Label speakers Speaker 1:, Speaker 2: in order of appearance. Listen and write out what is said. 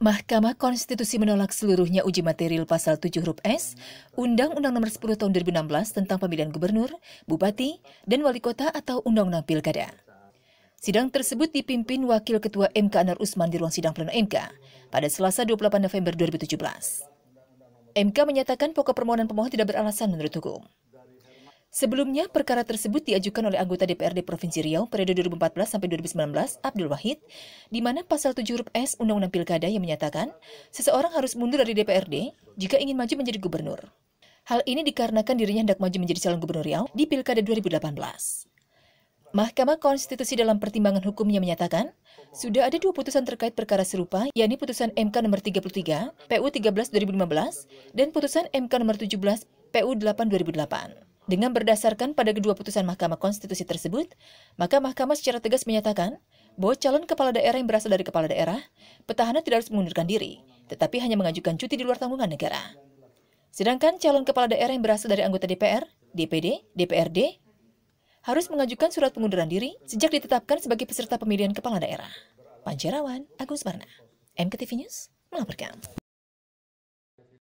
Speaker 1: Mahkamah Konstitusi menolak seluruhnya uji material pasal 7 huruf S, Undang-Undang Nomor 10 Tahun 2016 tentang pemilihan gubernur, bupati, dan wali kota atau Undang-Undang Pilkada. Sidang tersebut dipimpin Wakil Ketua MK Anar Usman di ruang sidang pleno MK pada Selasa 28 November 2017. MK menyatakan pokok permohonan pemohon tidak beralasan menurut hukum. Sebelumnya, perkara tersebut diajukan oleh anggota DPRD Provinsi Riau periode 2014 sampai 2019, Abdul Wahid, di mana pasal 7 huruf S Undang-Undang Pilkada yang menyatakan seseorang harus mundur dari DPRD jika ingin maju menjadi gubernur. Hal ini dikarenakan dirinya hendak maju menjadi calon gubernur Riau di Pilkada 2018. Mahkamah Konstitusi dalam pertimbangan hukumnya menyatakan, sudah ada dua putusan terkait perkara serupa, yakni putusan MK nomor 33, PU 13 2015, dan putusan MK nomor 17, PU 8 2008. Dengan berdasarkan pada kedua putusan Mahkamah Konstitusi tersebut, maka Mahkamah secara tegas menyatakan bahwa calon kepala daerah yang berasal dari kepala daerah, petahana tidak harus mengundurkan diri, tetapi hanya mengajukan cuti di luar tanggungan negara. Sedangkan calon kepala daerah yang berasal dari anggota DPR, DPD, DPRD, harus mengajukan surat pengunduran diri sejak ditetapkan sebagai peserta pemilihan kepala daerah. Pancerawan, Agung Barna, MKTV News, melaporkan.